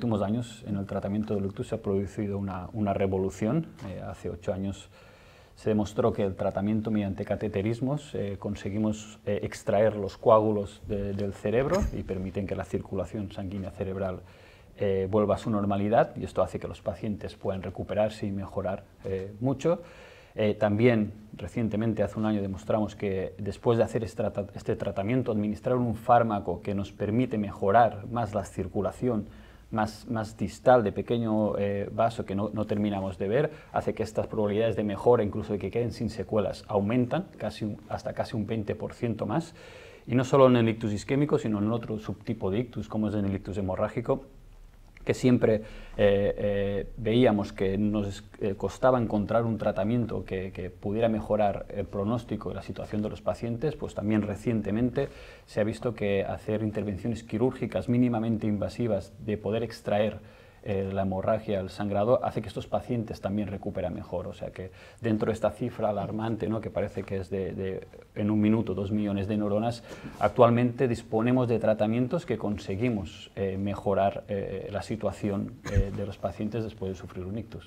últimos años en el tratamiento del ictus se ha producido una, revolución. Eh, hace ocho años se demostró que el tratamiento mediante cateterismos eh, conseguimos eh, extraer los coágulos del cerebro y permiten que la circulación sanguínea cerebral vuelva a su normalidad y esto hace que los pacientes puedan recuperarse y mejorar mucho. también recientemente, hace un año, demostramos que después de hacer este, este tratamiento, administrar un fármaco que nos permite mejorar más la circulación más, distal, de pequeño eh, vaso que no, terminamos de ver, hace que estas probabilidades de mejora, incluso de que queden sin secuelas, aumentan casi, hasta casi un 20% más. Y no solo en el ictus isquémico, sino en otro subtipo de ictus, como es el ictus hemorrágico, que siempre eh, eh, veíamos que nos eh, costaba encontrar un tratamiento que, que, pudiera mejorar el pronóstico y la situación de los pacientes, pues también recientemente se ha visto que hacer intervenciones quirúrgicas mínimamente invasivas de poder extraer eh, la hemorragia, el sangrado, hace que estos pacientes también recuperen mejor. O sea que dentro de esta cifra alarmante, ¿no? que parece que es de, en un minuto dos millones de neuronas, actualmente disponemos de tratamientos que conseguimos eh, mejorar eh, la situación de los pacientes después de sufrir un ictus.